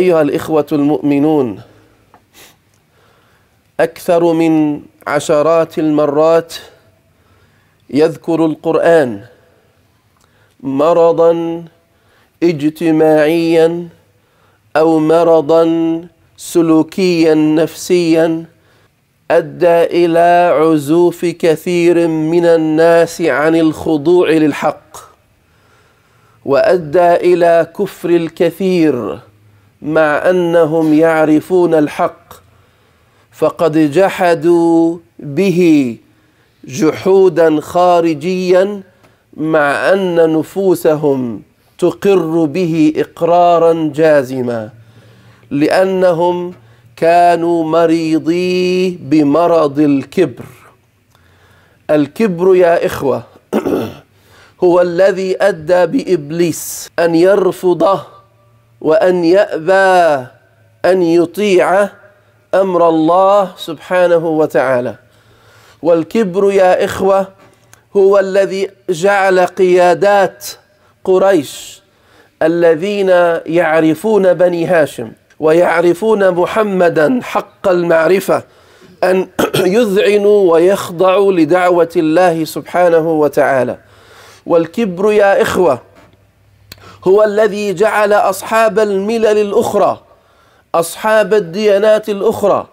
أيها الإخوة المؤمنون أكثر من عشرات المرات يذكر القرآن مرضا اجتماعيا أو مرضا سلوكيا نفسيا أدى إلى عزوف كثير من الناس عن الخضوع للحق وأدى إلى كفر الكثير مع انهم يعرفون الحق فقد جحدوا به جحودا خارجيا مع ان نفوسهم تقر به اقرارا جازما لانهم كانوا مريضي بمرض الكبر الكبر يا اخوه هو الذي ادى بابليس ان يرفضه وأن يأبى أن يطيع أمر الله سبحانه وتعالى والكبر يا إخوة هو الذي جعل قيادات قريش الذين يعرفون بني هاشم ويعرفون محمدا حق المعرفة أن يذعنوا ويخضعوا لدعوة الله سبحانه وتعالى والكبر يا إخوة هو الذي جعل أصحاب الملل الأخرى أصحاب الديانات الأخرى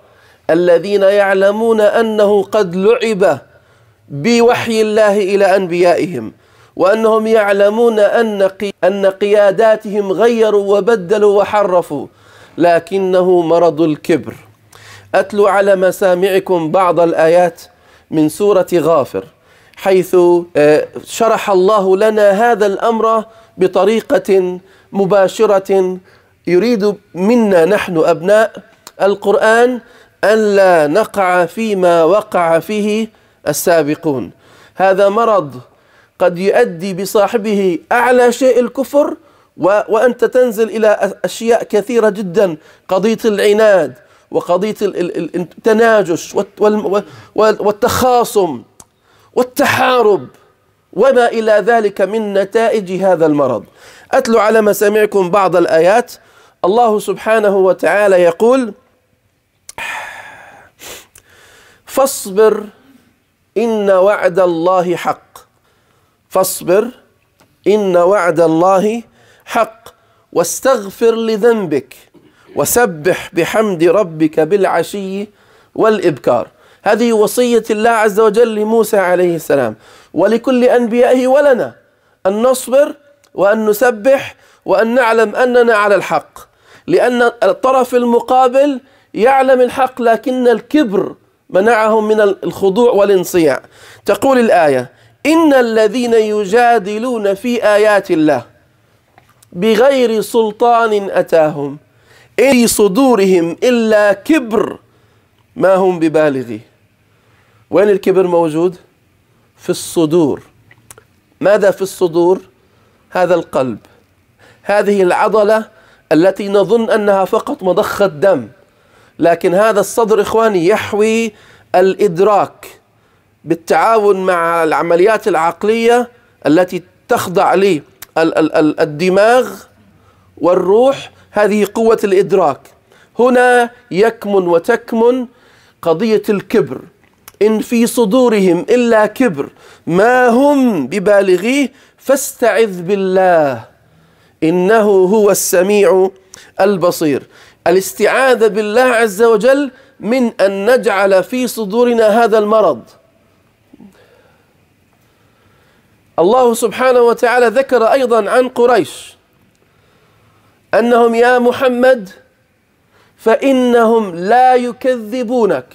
الذين يعلمون أنه قد لعب بوحي الله إلى أنبيائهم وأنهم يعلمون أن أن قياداتهم غيروا وبدلوا وحرفوا لكنه مرض الكبر أتلو على مسامعكم بعض الآيات من سورة غافر حيث آه، شرح الله لنا هذا الأمر بطريقة مباشرة يريد منا نحن أبناء القرآن ألا نقع فيما وقع فيه السابقون هذا مرض قد يؤدي بصاحبه أعلى شيء الكفر وأنت تنزل إلى أشياء كثيرة جدا قضية العناد وقضية التناجش والتخاصم والتحارب وما إلى ذلك من نتائج هذا المرض أتلو على مسامعكم بعض الآيات الله سبحانه وتعالى يقول فاصبر إن وعد الله حق فاصبر إن وعد الله حق واستغفر لذنبك وسبح بحمد ربك بالعشي والإبكار هذه وصية الله عز وجل لموسى عليه السلام ولكل أنبيائه ولنا أن نصبر وأن نسبح وأن نعلم أننا على الحق لأن الطرف المقابل يعلم الحق لكن الكبر منعهم من الخضوع والانصياع تقول الآية إن الذين يجادلون في آيات الله بغير سلطان أتاهم في صدورهم إلا كبر ما هم ببالغه وين الكبر موجود؟ في الصدور ماذا في الصدور هذا القلب هذه العضله التي نظن انها فقط مضخه دم لكن هذا الصدر اخواني يحوي الادراك بالتعاون مع العمليات العقليه التي تخضع للدماغ والروح هذه قوه الادراك هنا يكمن وتكمن قضيه الكبر إن في صدورهم إلا كبر ما هم ببالغيه فاستعذ بالله إنه هو السميع البصير الاستعاذة بالله عز وجل من أن نجعل في صدورنا هذا المرض الله سبحانه وتعالى ذكر أيضا عن قريش أنهم يا محمد فإنهم لا يكذبونك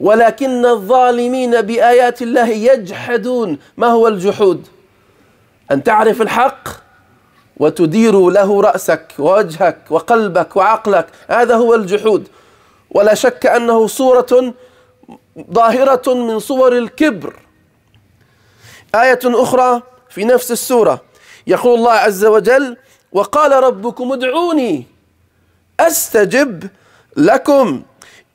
ولكن الظالمين بآيات الله يجحدون ما هو الجحود أن تعرف الحق وتدير له رأسك ووجهك وقلبك وعقلك هذا هو الجحود ولا شك أنه صورة ظاهرة من صور الكبر آية أخرى في نفس السورة يقول الله عز وجل وقال ربكم ادعوني أستجب لكم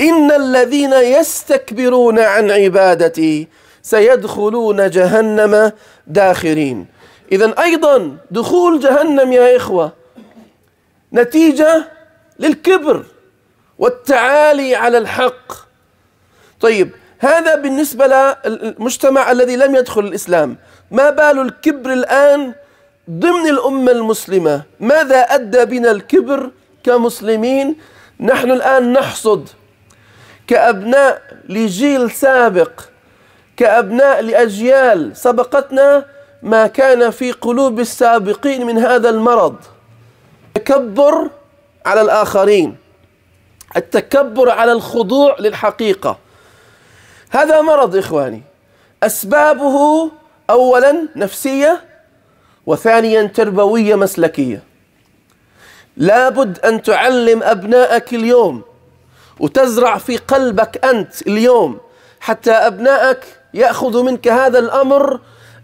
إن الذين يستكبرون عن عبادتي سيدخلون جهنم داخرين إذا أيضا دخول جهنم يا إخوة نتيجة للكبر والتعالي على الحق طيب هذا بالنسبة للمجتمع الذي لم يدخل الإسلام ما بال الكبر الآن ضمن الأمة المسلمة ماذا أدى بنا الكبر كمسلمين نحن الآن نحصد كأبناء لجيل سابق كأبناء لأجيال سبقتنا ما كان في قلوب السابقين من هذا المرض تكبر على الآخرين التكبر على الخضوع للحقيقة هذا مرض إخواني أسبابه أولا نفسية وثانيا تربوية مسلكية لابد أن تعلم أبنائك اليوم وتزرع في قلبك أنت اليوم حتى أبنائك يأخذوا منك هذا الأمر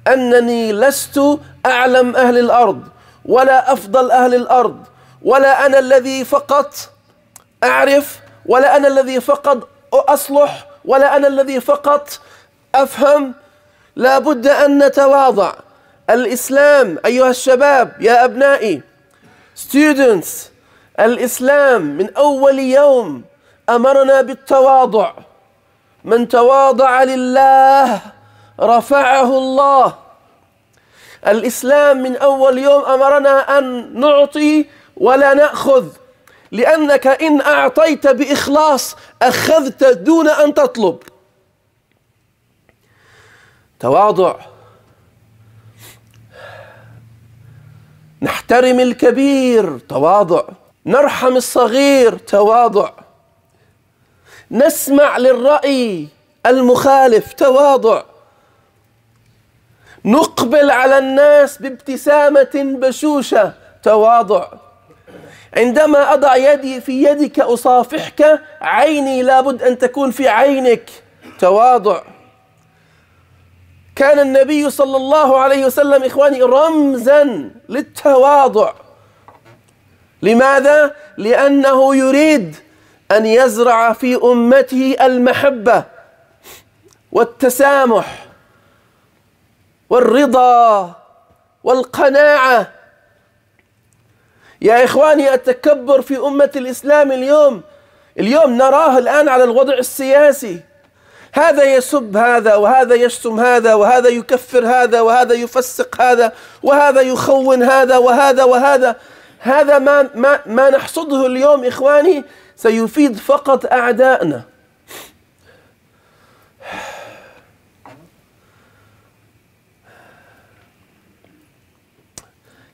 أنني لست أعلم أهل الأرض ولا أفضل أهل الأرض ولا أنا الذي فقط أعرف ولا أنا الذي فقط أصلح ولا أنا الذي فقط أفهم لا بد أن نتواضع الإسلام أيها الشباب يا أبنائي students الإسلام من أول يوم أمرنا بالتواضع من تواضع لله رفعه الله الإسلام من أول يوم أمرنا أن نعطي ولا نأخذ لأنك إن أعطيت بإخلاص أخذت دون أن تطلب تواضع نحترم الكبير تواضع نرحم الصغير تواضع نسمع للرأي المخالف تواضع نقبل على الناس بابتسامة بشوشة تواضع عندما أضع يدي في يدك أصافحك عيني لابد أن تكون في عينك تواضع كان النبي صلى الله عليه وسلم إخواني رمزا للتواضع لماذا؟ لأنه يريد أن يزرع في أمته المحبة والتسامح والرضا والقناعة يا إخواني التكبر في أمة الإسلام اليوم اليوم نراه الآن على الوضع السياسي هذا يسب هذا وهذا يشتم هذا وهذا يكفر هذا وهذا يفسق هذا وهذا يخون هذا وهذا وهذا هذا ما ما ما نحصده اليوم إخواني سيفيد فقط أعدائنا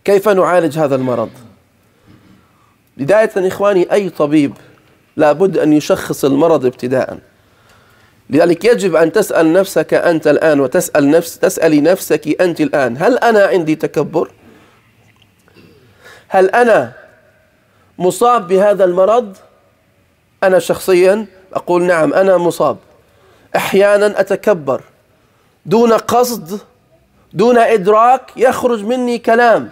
كيف نعالج هذا المرض؟ بداية إخواني أي طبيب لابد أن يشخص المرض ابتداء لذلك يجب أن تسأل نفسك أنت الآن وتسأل نفس تسألي نفسك أنت الآن هل أنا عندي تكبر؟ هل أنا مصاب بهذا المرض؟ أنا شخصيا أقول نعم أنا مصاب أحيانا أتكبر دون قصد دون إدراك يخرج مني كلام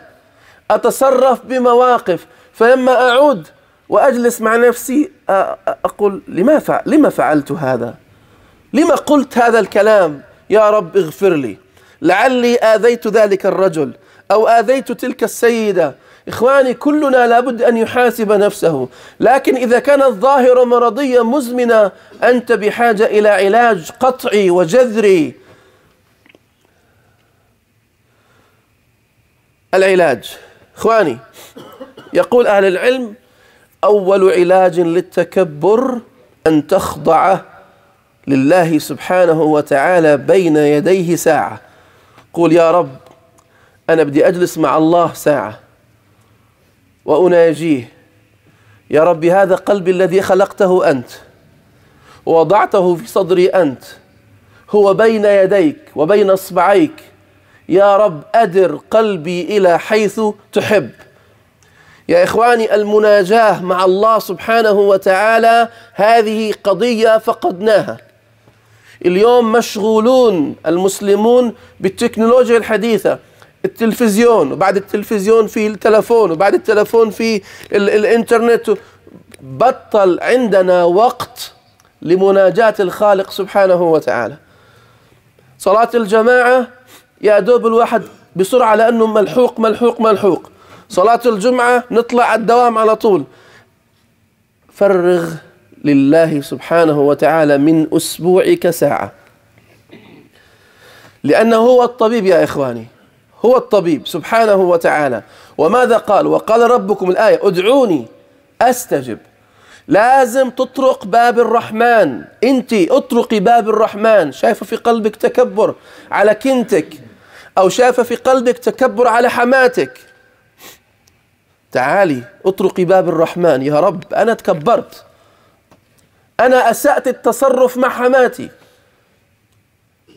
أتصرف بمواقف فلما أعود وأجلس مع نفسي أقول لما, فعل لما فعلت هذا لما قلت هذا الكلام يا رب اغفر لي لعلي آذيت ذلك الرجل أو آذيت تلك السيدة إخواني كلنا لابد أن يحاسب نفسه لكن إذا كان الظاهر مرضية مزمنة أنت بحاجة إلى علاج قطعي وجذري العلاج إخواني يقول أهل العلم أول علاج للتكبر أن تخضع لله سبحانه وتعالى بين يديه ساعة قول يا رب أنا بدي أجلس مع الله ساعة وأناجيه يا رب هذا قلبي الذي خلقته أنت ووضعته في صدري أنت هو بين يديك وبين إصبعيك يا رب أدر قلبي إلى حيث تحب يا إخواني المناجاة مع الله سبحانه وتعالى هذه قضية فقدناها اليوم مشغولون المسلمون بالتكنولوجيا الحديثة التلفزيون وبعد التلفزيون في التلفون وبعد التلفون في الانترنت بطل عندنا وقت لمناجاة الخالق سبحانه وتعالى صلاة الجماعة يا دوب الواحد بسرعة لأنه ملحوق ملحوق ملحوق صلاة الجمعة نطلع الدوام على طول فرغ لله سبحانه وتعالى من أسبوعك ساعة لأنه هو الطبيب يا إخواني هو الطبيب سبحانه وتعالى وماذا قال وقال ربكم الآية ادعوني أستجب لازم تطرق باب الرحمن انت اطرقي باب الرحمن شايفه في قلبك تكبر على كنتك او شايفه في قلبك تكبر على حماتك تعالي اطرقي باب الرحمن يا رب انا تكبرت انا اسات التصرف مع حماتي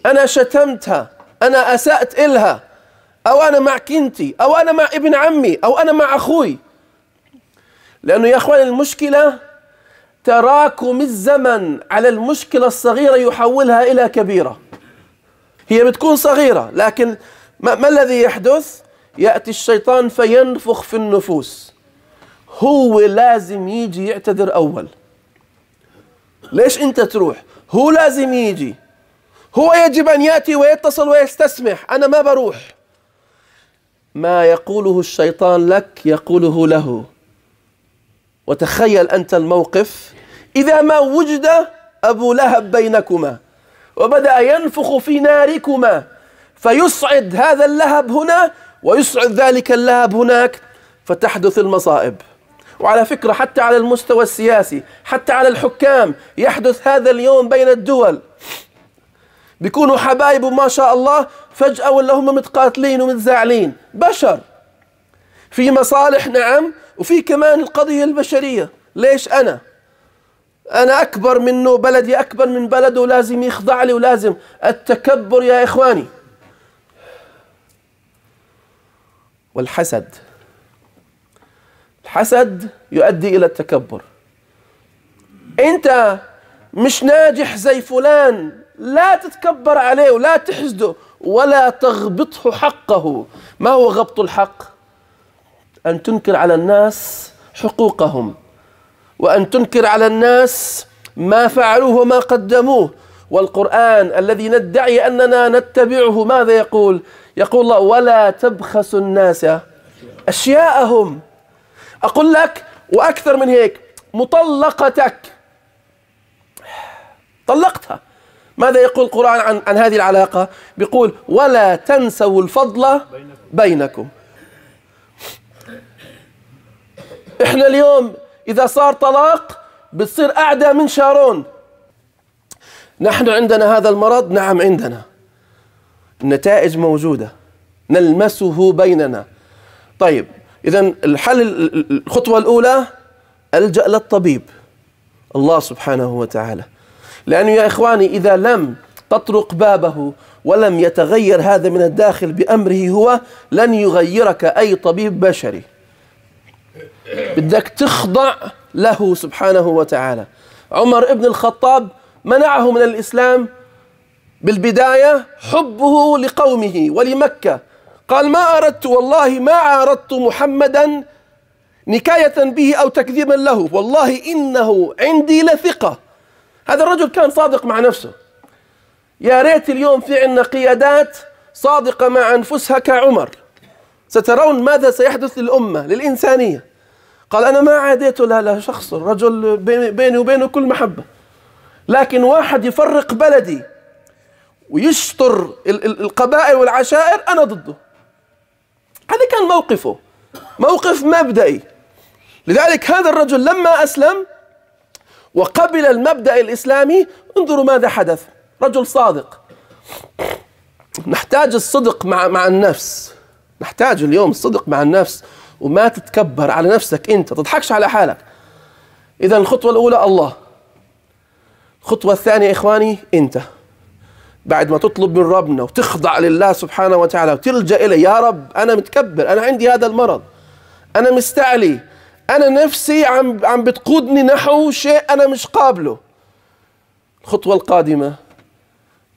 انا شتمتها انا اسات الها أو أنا مع كنتي أو أنا مع ابن عمي أو أنا مع أخوي لأنه يا أخوان المشكلة تراكم الزمن على المشكلة الصغيرة يحولها إلى كبيرة هي بتكون صغيرة لكن ما, ما الذي يحدث؟ يأتي الشيطان فينفخ في النفوس هو لازم يجي يعتذر أول ليش أنت تروح؟ هو لازم يجي هو يجب أن يأتي ويتصل ويستسمح أنا ما بروح ما يقوله الشيطان لك يقوله له وتخيل أنت الموقف إذا ما وجد أبو لهب بينكما وبدأ ينفخ في ناركما فيصعد هذا اللهب هنا ويصعد ذلك اللهب هناك فتحدث المصائب وعلى فكرة حتى على المستوى السياسي حتى على الحكام يحدث هذا اليوم بين الدول بيكونوا حبايب وما شاء الله فجأة ولا هم متقاتلين ومتزاعلين بشر في مصالح نعم وفي كمان القضية البشرية ليش أنا أنا أكبر منه بلدي أكبر من بلده ولازم يخضع لي ولازم التكبر يا إخواني والحسد الحسد يؤدي إلى التكبر أنت مش ناجح زي فلان لا تتكبر عليه ولا تحسده ولا تغبطه حقه ما هو غبط الحق أن تنكر على الناس حقوقهم وأن تنكر على الناس ما فعلوه وما قدموه والقرآن الذي ندعي أننا نتبعه ماذا يقول يقول الله ولا تبخسوا الناس أشياءهم أقول لك وأكثر من هيك مطلقتك طلقتها ماذا يقول القرآن عن, عن هذه العلاقة بيقول ولا تنسوا الفضل بينكم احنا اليوم إذا صار طلاق بتصير أعدى من شارون نحن عندنا هذا المرض نعم عندنا النتائج موجودة نلمسه بيننا طيب إذا الحل الخطوة الأولى ألجأ للطبيب الله سبحانه وتعالى لأنه يا إخواني إذا لم تطرق بابه ولم يتغير هذا من الداخل بأمره هو لن يغيرك أي طبيب بشري بدك تخضع له سبحانه وتعالى عمر ابن الخطاب منعه من الإسلام بالبداية حبه لقومه ولمكة قال ما أردت والله ما عارضت محمدا نكاية به أو تكذيبا له والله إنه عندي لثقة هذا الرجل كان صادق مع نفسه يا ريت اليوم في عندنا قيادات صادقة مع أنفسها كعمر سترون ماذا سيحدث للأمة للإنسانية قال أنا ما عاديت لا لا شخص الرجل بيني وبينه كل محبة لكن واحد يفرق بلدي ويشطر القبائل والعشائر أنا ضده هذا كان موقفه موقف مبدئي لذلك هذا الرجل لما أسلم وقبل المبدأ الإسلامي انظروا ماذا حدث رجل صادق نحتاج الصدق مع مع النفس نحتاج اليوم الصدق مع النفس وما تتكبر على نفسك انت تضحكش على حالك اذا الخطوه الاولى الله الخطوه الثانيه اخواني انت بعد ما تطلب من ربنا وتخضع لله سبحانه وتعالى وتلجا اليه يا رب انا متكبر انا عندي هذا المرض انا مستعلي انا نفسي عم عم بتقودني نحو شيء انا مش قابله الخطوه القادمه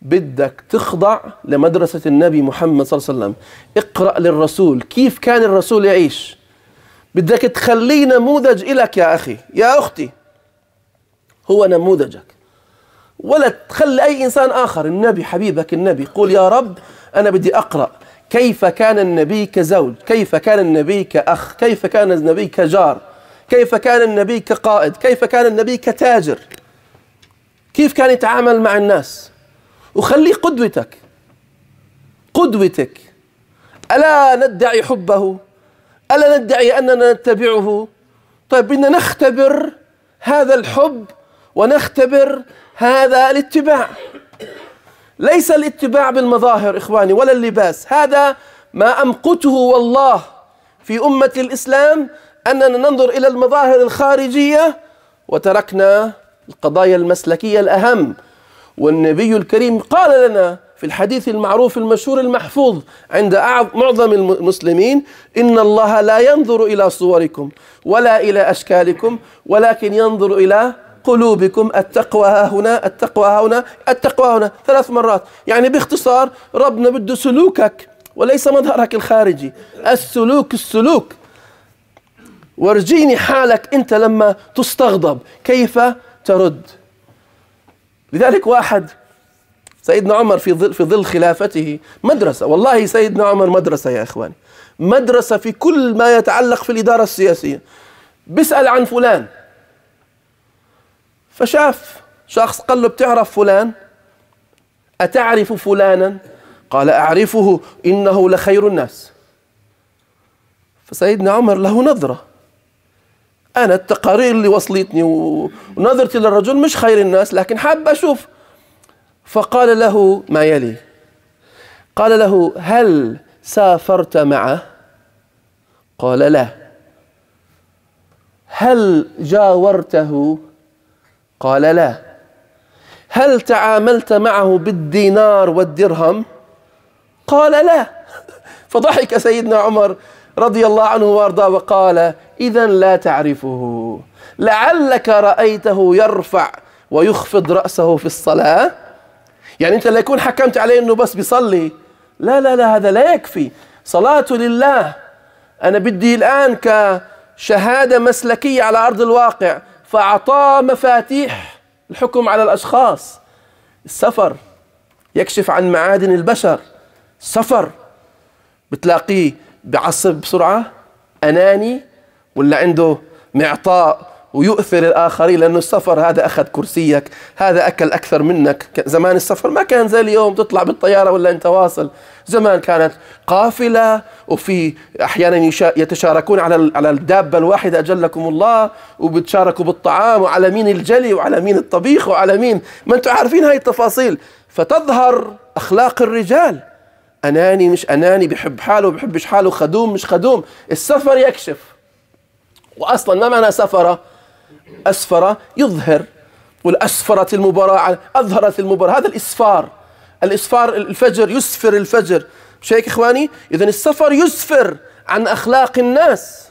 بدك تخضع لمدرسة النبي محمد صلى الله عليه وسلم اقرأ للرسول كيف كان الرسول يعيش بدك تخليه نموذج لك يا أخي يا أختي هو نموذجك ولا تخلي أي إنسان آخر النبي حبيبك النبي قول يا رب أنا بدي أقرأ كيف كان النبي كزوج كيف كان النبي كأخ كيف كان النبي كجار كيف كان النبي كقائد كيف كان النبي كتاجر كيف كان يتعامل مع الناس وخليه قدوتك قدوتك ألا ندعي حبه ألا ندعي أننا نتبعه طيب بدنا نختبر هذا الحب ونختبر هذا الاتباع ليس الاتباع بالمظاهر إخواني ولا اللباس هذا ما أمقته والله في أمة الإسلام أننا ننظر إلى المظاهر الخارجية وتركنا القضايا المسلكية الأهم والنبي الكريم قال لنا في الحديث المعروف المشهور المحفوظ عند معظم المسلمين إن الله لا ينظر إلى صوركم ولا إلى أشكالكم ولكن ينظر إلى قلوبكم التقوى ها هنا التقوى ها هنا التقوى ها هنا ثلاث مرات يعني باختصار ربنا بده سلوكك وليس مظهرك الخارجي السلوك السلوك ورجيني حالك أنت لما تستغضب كيف ترد لذلك واحد سيدنا عمر في ظل في ظل خلافته مدرسة والله سيدنا عمر مدرسة يا إخواني مدرسة في كل ما يتعلق في الإدارة السياسية بيسأل عن فلان فشاف شخص قال له بتعرف فلان أتعرف فلانا قال أعرفه إنه لخير الناس فسيدنا عمر له نظرة أنا التقارير اللي وصلتني ونظرتي للرجل مش خير الناس لكن حاب أشوف فقال له ما يلي قال له هل سافرت معه قال لا هل جاورته قال لا هل تعاملت معه بالدينار والدرهم قال لا فضحك سيدنا عمر رضي الله عنه وارضاه وقال اذا لا تعرفه لعلك رايته يرفع ويخفض راسه في الصلاه يعني انت لا يكون حكمت عليه انه بس بيصلي لا لا لا هذا لا يكفي صلاة لله أنا بدي الآن كشهادة مسلكية على أرض الواقع فأعطاه مفاتيح الحكم على الأشخاص السفر يكشف عن معادن البشر سفر بتلاقيه بعصب بسرعة أناني ولا عنده معطاء ويؤثر الآخرين لأنه السفر هذا أخذ كرسيك هذا أكل أكثر منك زمان السفر ما كان زي اليوم تطلع بالطيارة ولا أنت واصل زمان كانت قافلة وفي أحيانا يتشاركون على على الدابة الواحدة أجلكم الله وبتشاركوا بالطعام وعلى مين الجلي وعلى مين الطبيخ وعلى مين ما أنتم عارفين هاي التفاصيل فتظهر أخلاق الرجال أناني مش أناني بحب حاله بحبش حاله خدوم مش خدوم السفر يكشف وأصلا ما معنى سفره أسفر يظهر قل أسفرت المباراة أظهرت المباراة هذا الإسفار الإسفار الفجر يسفر الفجر مش هيك إخواني إذا السفر يسفر عن أخلاق الناس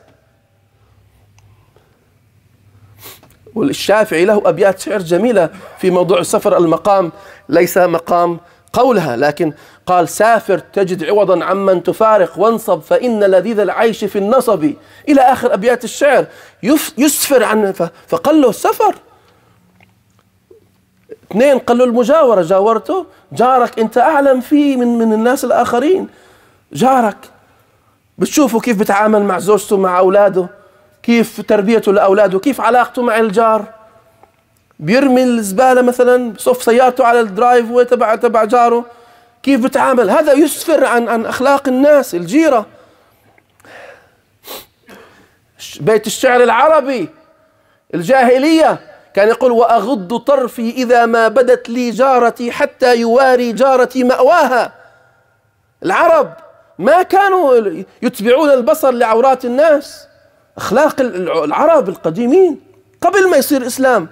والشافعي له أبيات شعر جميلة في موضوع السفر المقام ليس مقام قولها لكن قال سافر تجد عوضا عمن تفارق وانصب فإن لذيذ العيش في النصب إلى آخر أبيات الشعر يسفر عن فقال له سفر اثنين قال له المجاورة جاورته جارك أنت أعلم فيه من, من الناس الآخرين جارك بتشوفه كيف بتعامل مع زوجته مع أولاده كيف تربيته لأولاده كيف علاقته مع الجار بيرمي الزبالة مثلا بصف سيارته على الدرايف تبع تبع جاره كيف بتعامل هذا يسفر عن عن اخلاق الناس الجيره بيت الشعر العربي الجاهليه كان يقول واغض طرفي اذا ما بدت لي جارتي حتى يواري جارتي ماواها العرب ما كانوا يتبعون البصر لعورات الناس اخلاق العرب القديمين قبل ما يصير اسلام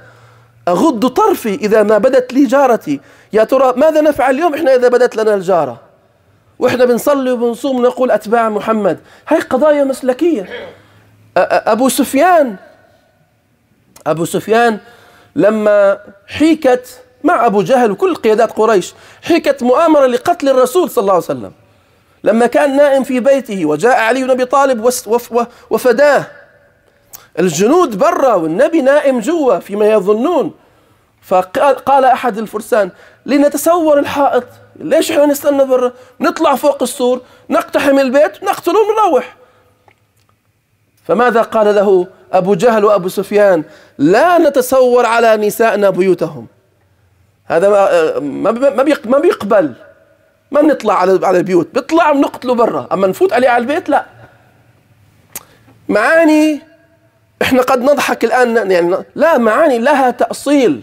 أغض طرفي إذا ما بدت لي جارتي يا ترى ماذا نفعل اليوم إحنا إذا بدت لنا الجارة وإحنا بنصلي وبنصوم نقول أتباع محمد هاي قضايا مسلكية أبو سفيان أبو سفيان لما حيكت مع أبو جهل وكل قيادات قريش حيكت مؤامرة لقتل الرسول صلى الله عليه وسلم لما كان نائم في بيته وجاء علي بن أبي طالب وفداه الجنود برا والنبي نائم جوا فيما يظنون فقال أحد الفرسان لنتصور الحائط ليش احنا نستنى برا نطلع فوق السور نقتحم البيت نقتله ونروح فماذا قال له أبو جهل وأبو سفيان لا نتصور على نسائنا بيوتهم هذا ما ما بيقبل ما بنطلع على على البيوت بيطلع بنقتله برا اما نفوت عليه على البيت لا معاني احنا قد نضحك الآن يعني لا معاني لها تأصيل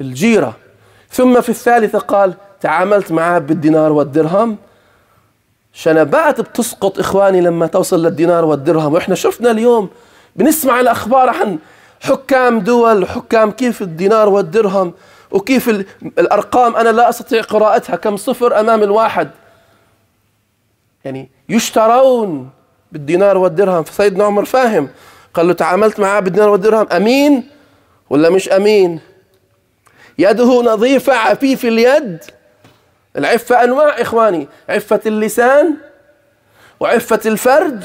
الجيرة ثم في الثالثة قال تعاملت معها بالدينار والدرهم شنبات بتسقط إخواني لما توصل للدينار والدرهم وإحنا شفنا اليوم بنسمع الأخبار عن حكام دول حكام كيف الدينار والدرهم وكيف الأرقام أنا لا أستطيع قراءتها كم صفر أمام الواحد يعني يشترون بالدينار والدرهم فسيدنا عمر فاهم قال له تعاملت معاه بالدينار والدرهم امين ولا مش امين يده نظيفه عفيف اليد العفه انواع اخواني عفه اللسان وعفه الفرد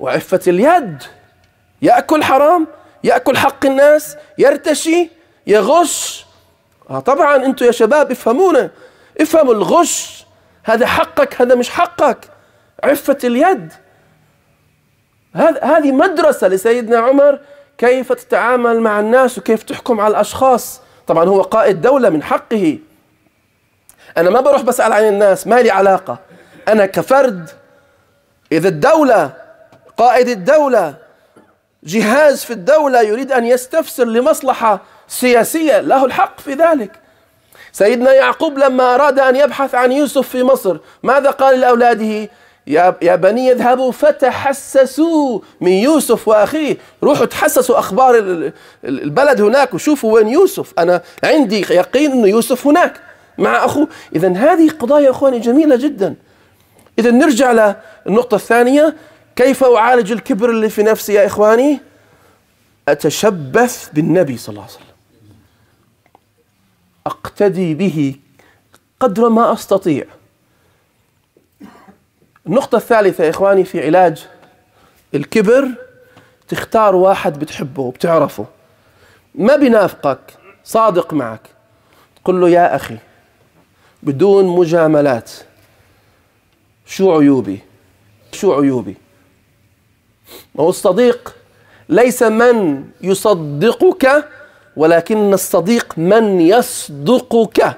وعفه اليد ياكل حرام ياكل حق الناس يرتشي يغش آه طبعا انتم يا شباب افهمونا افهموا الغش هذا حقك هذا مش حقك عفه اليد هذه مدرسة لسيدنا عمر كيف تتعامل مع الناس وكيف تحكم على الأشخاص طبعا هو قائد دولة من حقه أنا ما بروح بسأل عن الناس ما لي علاقة أنا كفرد إذا الدولة قائد الدولة جهاز في الدولة يريد أن يستفسر لمصلحة سياسية له الحق في ذلك سيدنا يعقوب لما أراد أن يبحث عن يوسف في مصر ماذا قال لأولاده يا بني اذهبوا فتحسسوا من يوسف واخيه روحوا تحسسوا اخبار البلد هناك وشوفوا وين يوسف انا عندي يقين انه يوسف هناك مع اخوه اذا هذه قضايا اخواني جميله جدا اذا نرجع للنقطه الثانيه كيف اعالج الكبر اللي في نفسي يا اخواني اتشبث بالنبي صلى الله عليه وسلم اقتدي به قدر ما استطيع النقطة الثالثة يا إخواني في علاج الكبر تختار واحد بتحبه وبتعرفه ما بينافقك صادق معك تقول له يا أخي بدون مجاملات شو عيوبي شو عيوبي ما هو الصديق ليس من يصدقك ولكن الصديق من يصدقك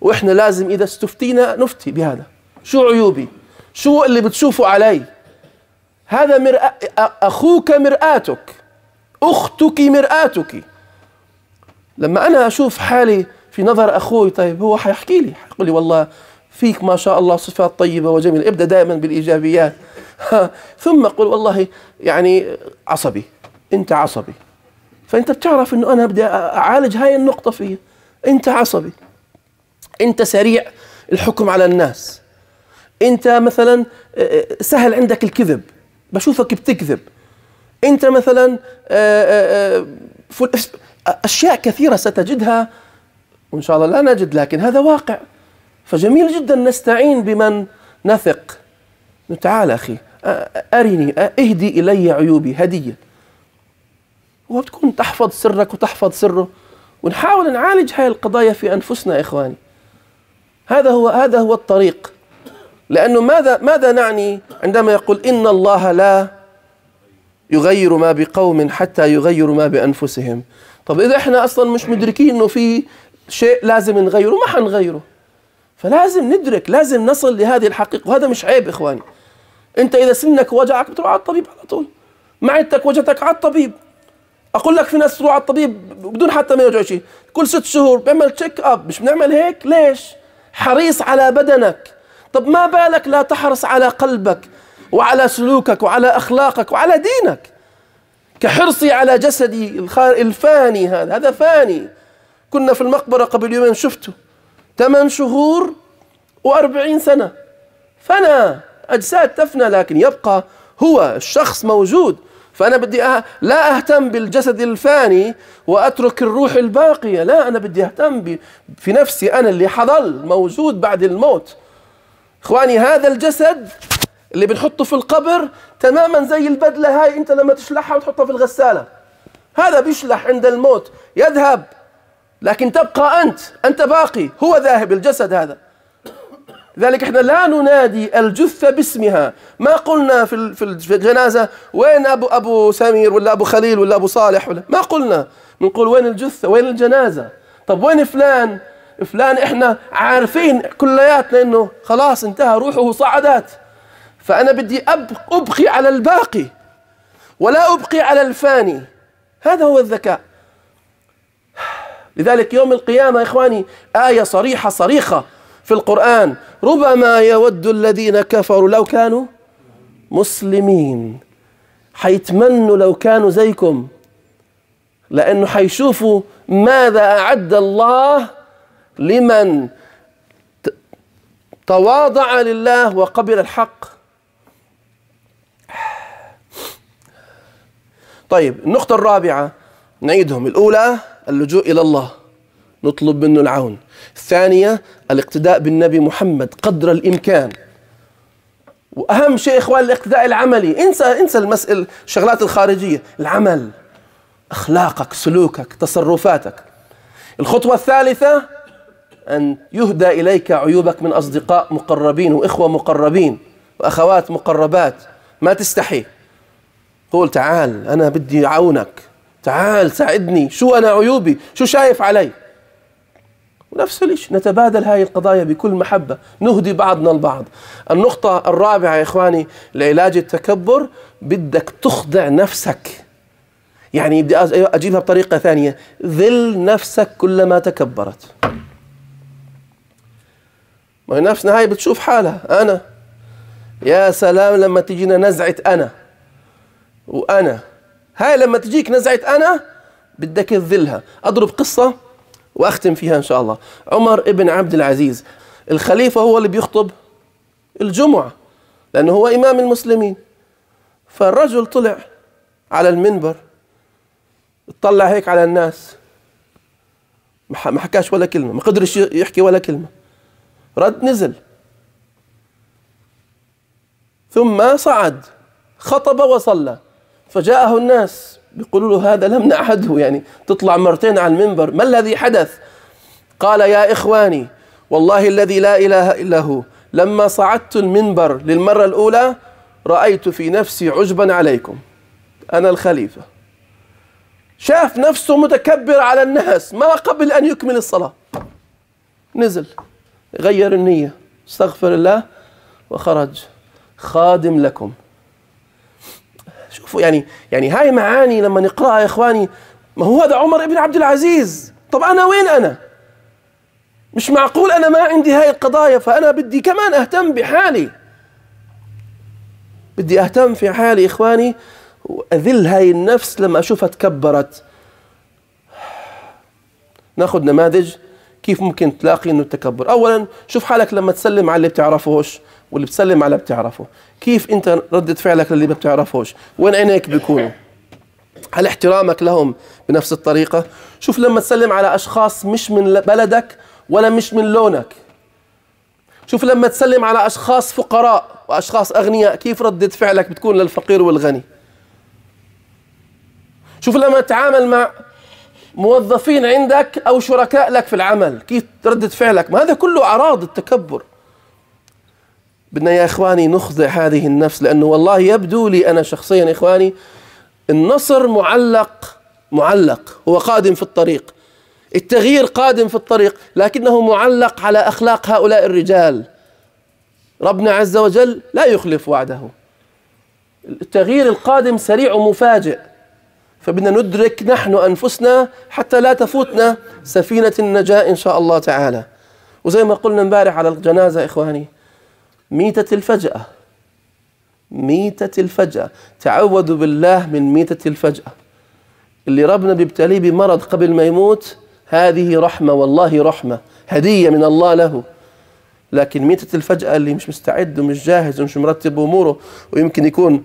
واحنا لازم اذا استفتينا نفتي بهذا شو عيوبي شو اللي بتشوفه علي هذا مرآة اخوك مرآتك اختك مرآتك لما انا اشوف حالي في نظر اخوي طيب هو حيحكي لي حيقول لي والله فيك ما شاء الله صفات طيبة وجميلة ابدأ دائما بالإيجابيات ثم قل والله يعني عصبي أنت عصبي فأنت بتعرف أنه أنا بدي أعالج هاي النقطة فيه أنت عصبي انت سريع الحكم على الناس انت مثلا آه، آه، سهل عندك الكذب بشوفك بتكذب انت مثلا آه، اشياء كثيره ستجدها وان شاء الله لا نجد لكن هذا واقع فجميل جدا نستعين بمن نثق تعال اخي ارني اهدي الي عيوبي هديه وتكون تحفظ سرك وتحفظ سره ونحاول نعالج هاي القضايا في انفسنا اخواني هذا هو هذا هو الطريق لأنه ماذا ماذا نعني عندما يقول إن الله لا يغير ما بقوم حتى يغيروا ما بأنفسهم طب إذا إحنا أصلا مش مدركين إنه في شيء لازم نغيره ما حنغيره فلازم ندرك لازم نصل لهذه الحقيقة وهذا مش عيب إخواني أنت إذا سنك وجعك بتروح على الطبيب على طول معدتك وجعتك على الطبيب اقول لك في ناس تروح على الطبيب بدون حتى ما يرجعوا شيء كل ست شهور بيعمل تشيك اب مش بنعمل هيك ليش حريص على بدنك طب ما بالك لا تحرص على قلبك وعلى سلوكك وعلى أخلاقك وعلى دينك كحرصي على جسدي الفاني هذا هذا فاني كنا في المقبرة قبل يومين شفته ثمان شهور وأربعين سنة فنى أجساد تفنى لكن يبقى هو الشخص موجود فأنا بدي أه... لا أهتم بالجسد الفاني وأترك الروح الباقية لا أنا بدي أهتم ب... في نفسي أنا اللي حضل موجود بعد الموت إخواني هذا الجسد اللي بنحطه في القبر تماما زي البدلة هاي أنت لما تشلحها وتحطها في الغسالة هذا بيشلح عند الموت يذهب لكن تبقى أنت أنت باقي هو ذاهب الجسد هذا لذلك احنا لا ننادي الجثه باسمها ما قلنا في في الجنازه وين ابو ابو سمير ولا ابو خليل ولا ابو صالح ولا ما قلنا بنقول وين الجثه وين الجنازه طب وين فلان فلان احنا عارفين كلياتنا انه خلاص انتهى روحه صعدت فانا بدي ابقي على الباقي ولا ابقي على الفاني هذا هو الذكاء لذلك يوم القيامه يا اخواني ايه صريحه صريخه في القرآن ربما يود الذين كفروا لو كانوا مسلمين حيتمنوا لو كانوا زيكم لأنه حيشوفوا ماذا أعد الله لمن تواضع لله وقبل الحق طيب النقطة الرابعة نعيدهم الأولى اللجوء إلى الله نطلب منه العون الثانية الاقتداء بالنبي محمد قدر الإمكان وأهم شيء إخوان الاقتداء العملي انسى انسى المسألة الشغلات الخارجية العمل أخلاقك سلوكك تصرفاتك الخطوة الثالثة أن يهدى إليك عيوبك من أصدقاء مقربين وإخوة مقربين وأخوات مقربات ما تستحي قول تعال أنا بدي عونك تعال ساعدني شو أنا عيوبي شو شايف علي ونفس الشيء نتبادل هاي القضايا بكل محبة نهدي بعضنا البعض النقطة الرابعة يا إخواني لعلاج التكبر بدك تخضع نفسك يعني بدي أجيبها بطريقة ثانية ذل نفسك كلما تكبرت ما هي نفسنا هاي بتشوف حالها أنا يا سلام لما تجينا نزعة أنا وأنا هاي لما تجيك نزعة أنا بدك تذلها أضرب قصة واختم فيها ان شاء الله عمر ابن عبد العزيز الخليفه هو اللي بيخطب الجمعه لانه هو امام المسلمين فالرجل طلع على المنبر اطلع هيك على الناس ما حكاش ولا كلمه ما قدرش يحكي ولا كلمه رد نزل ثم صعد خطب وصلى فجاءه الناس بيقولوا له هذا لم نعهده يعني تطلع مرتين على المنبر ما الذي حدث قال يا إخواني والله الذي لا إله إلا هو لما صعدت المنبر للمرة الأولى رأيت في نفسي عجبا عليكم أنا الخليفة شاف نفسه متكبر على الناس ما قبل أن يكمل الصلاة نزل غير النية استغفر الله وخرج خادم لكم شوفوا يعني يعني هاي معاني لما نقراها يا اخواني ما هو هذا عمر بن عبد العزيز طب انا وين انا مش معقول انا ما عندي هاي القضايا فانا بدي كمان اهتم بحالي بدي اهتم في حالي اخواني واذل هاي النفس لما اشوفها تكبرت ناخذ نماذج كيف ممكن تلاقي انه التكبر اولا شوف حالك لما تسلم على اللي بتعرفوش واللي بتسلم على بتعرفه كيف انت ردة فعلك للي ما بتعرفوش وين عينيك بيكونوا هل احترامك لهم بنفس الطريقة شوف لما تسلم على أشخاص مش من بلدك ولا مش من لونك شوف لما تسلم على أشخاص فقراء وأشخاص أغنياء كيف ردة فعلك بتكون للفقير والغني شوف لما تتعامل مع موظفين عندك أو شركاء لك في العمل كيف ردة فعلك ما هذا كله أعراض التكبر بدنا يا إخواني نخضع هذه النفس لأنه والله يبدو لي أنا شخصيا إخواني النصر معلق معلق هو قادم في الطريق التغيير قادم في الطريق لكنه معلق على أخلاق هؤلاء الرجال ربنا عز وجل لا يخلف وعده التغيير القادم سريع ومفاجئ فبدنا ندرك نحن أنفسنا حتى لا تفوتنا سفينة النجاة إن شاء الله تعالى وزي ما قلنا امبارح على الجنازة إخواني ميتة الفجأة ميتة الفجأة تعوذوا بالله من ميتة الفجأة اللي ربنا بيبتليه بمرض قبل ما يموت هذه رحمة والله رحمة هدية من الله له لكن ميتة الفجأة اللي مش مستعد ومش جاهز ومش مرتب أموره ويمكن يكون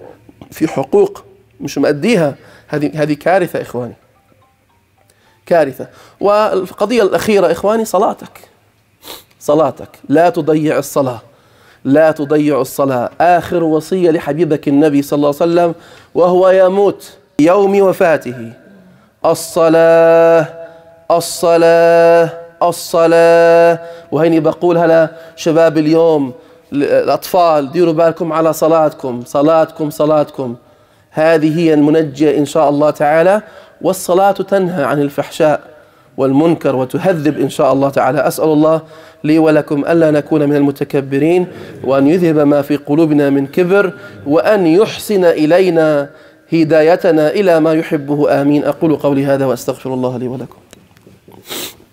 في حقوق مش مأديها هذه هذه كارثة إخواني كارثة والقضية الأخيرة إخواني صلاتك صلاتك لا تضيع الصلاة لا تضيعوا الصلاة آخر وصية لحبيبك النبي صلى الله عليه وسلم وهو يموت يوم وفاته الصلاة الصلاة الصلاة وهيني بقولها لشباب اليوم الأطفال ديروا بالكم على صلاتكم صلاتكم صلاتكم هذه هي المنجية إن شاء الله تعالى والصلاة تنهى عن الفحشاء والمنكر وتهذب إن شاء الله تعالى أسأل الله لي ولكم ألا نكون من المتكبرين وأن يذهب ما في قلوبنا من كبر وأن يحسن إلينا هدايتنا إلى ما يحبه آمين أقول قولي هذا وأستغفر الله لي ولكم